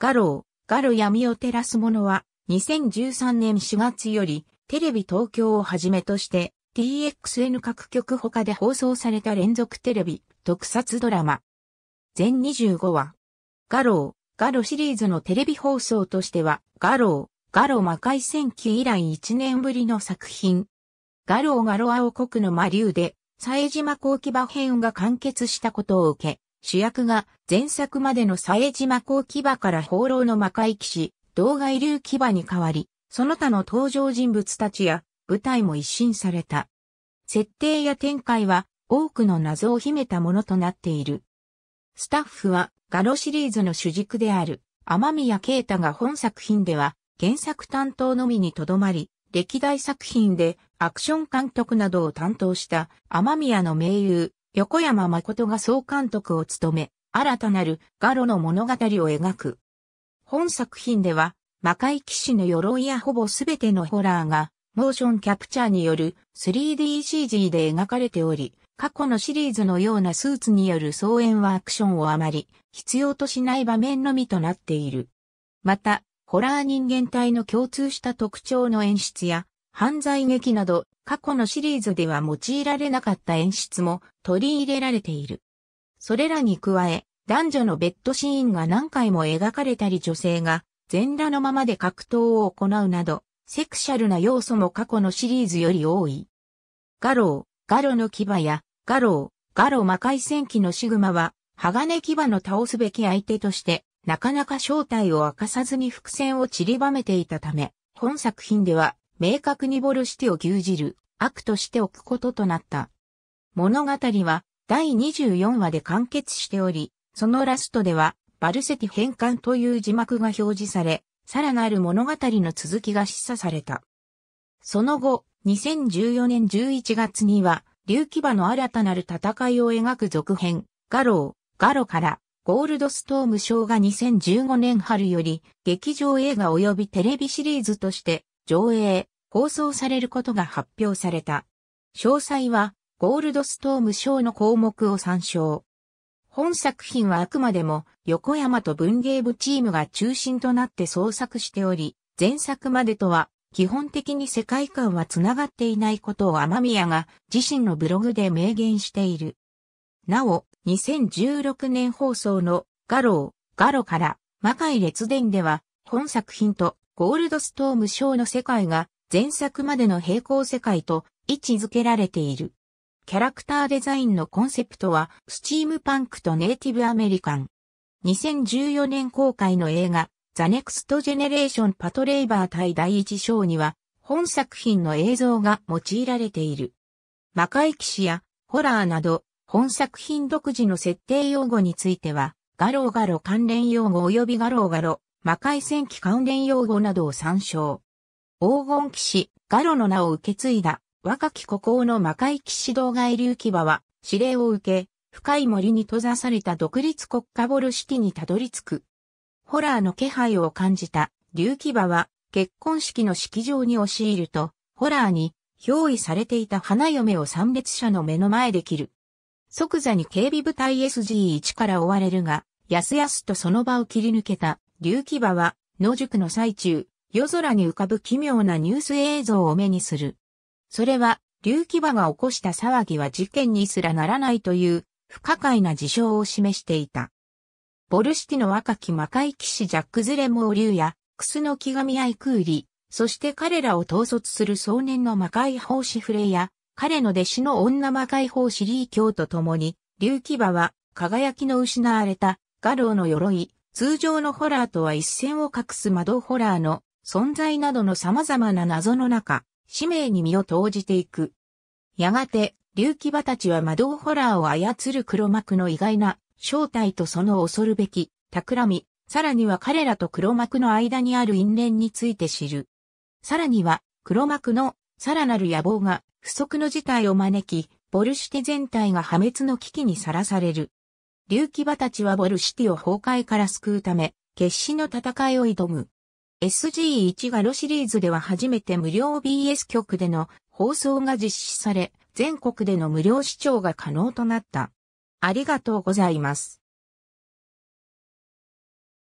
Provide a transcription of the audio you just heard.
画廊、画廊闇を照らす者は、2013年4月より、テレビ東京をはじめとして、TXN 各局他で放送された連続テレビ、特撮ドラマ。全25話。画廊、画廊シリーズのテレビ放送としては、画廊、画廊魔界戦記以来1年ぶりの作品。画廊ガロ青国の魔竜で、佐江島後期場編が完結したことを受け、主役が前作までの佐江島高牙から放浪の魔界騎士、道外流牙に変わり、その他の登場人物たちや舞台も一新された。設定や展開は多くの謎を秘めたものとなっている。スタッフはガロシリーズの主軸である天宮啓太が本作品では原作担当のみにとどまり、歴代作品でアクション監督などを担当した天宮の名優横山誠が総監督を務め、新たなるガロの物語を描く。本作品では、魔界騎士の鎧やほぼすべてのホラーが、モーションキャプチャーによる 3DCG で描かれており、過去のシリーズのようなスーツによる総演はアクションをあまり必要としない場面のみとなっている。また、ホラー人間体の共通した特徴の演出や、犯罪劇など過去のシリーズでは用いられなかった演出も取り入れられている。それらに加え、男女のベッドシーンが何回も描かれたり女性が全裸のままで格闘を行うなど、セクシャルな要素も過去のシリーズより多い。ガロー、ガロの牙や、ガロー、ガロ魔界戦記のシグマは、鋼牙の倒すべき相手として、なかなか正体を明かさずに伏線を散りばめていたため、本作品では明確にボルシテを牛耳る悪としておくこととなった。物語は第24話で完結しており、そのラストではバルセティ返還という字幕が表示され、さらなる物語の続きが示唆された。その後、2014年11月には、竜騎馬の新たなる戦いを描く続編、ガロー、ガロからゴールドストーム賞が2015年春より劇場映画及びテレビシリーズとして上映、放送されることが発表された。詳細は、ゴールドストーム賞の項目を参照。本作品はあくまでも横山と文芸部チームが中心となって創作しており、前作までとは基本的に世界観は繋がっていないことを天宮が自身のブログで明言している。なお、2016年放送のガロー、ガロから魔界列伝では本作品とゴールドストーム賞の世界が前作までの平行世界と位置づけられている。キャラクターデザインのコンセプトは、スチームパンクとネイティブアメリカン。2014年公開の映画、ザ・ネクスト・ジェネレーション・パトレイバー対第一章には、本作品の映像が用いられている。魔界騎士やホラーなど、本作品独自の設定用語については、ガローガロ関連用語及びガローガロ、魔界戦記関連用語などを参照。黄金騎士、ガロの名を受け継いだ、若き孤高の魔界騎士道外流騎馬は、指令を受け、深い森に閉ざされた独立国家ボルシティにたどり着く。ホラーの気配を感じた、竜騎馬は、結婚式の式場に押し入ると、ホラーに、憑意されていた花嫁を参列者の目の前で切る。即座に警備部隊 SG1 から追われるが、やすやすとその場を切り抜けた、竜騎馬は、野宿の最中、夜空に浮かぶ奇妙なニュース映像を目にする。それは、龍騎馬が起こした騒ぎは事件にすらならないという、不可解な事象を示していた。ボルシティの若き魔界騎士ジャック・ズレモー竜や、クスノキガミアイクーリ、そして彼らを統率する少年の魔界奉仕フレや、彼の弟子の女魔界奉仕リー教と共に、龍騎馬は、輝きの失われた、ガローの鎧、通常のホラーとは一線を画す魔導ホラーの存在などの様々な謎の中、使命に身を投じていく。やがて、竜騎馬たちは魔導ホラーを操る黒幕の意外な正体とその恐るべき、企み、さらには彼らと黒幕の間にある因縁について知る。さらには、黒幕のさらなる野望が不測の事態を招き、ボルシテ全体が破滅の危機にさらされる。竜騎馬たちはボルシティを崩壊から救うため、決死の戦いを挑む。SG1 ガロシリーズでは初めて無料 BS 局での放送が実施され、全国での無料視聴が可能となった。ありがとうございます。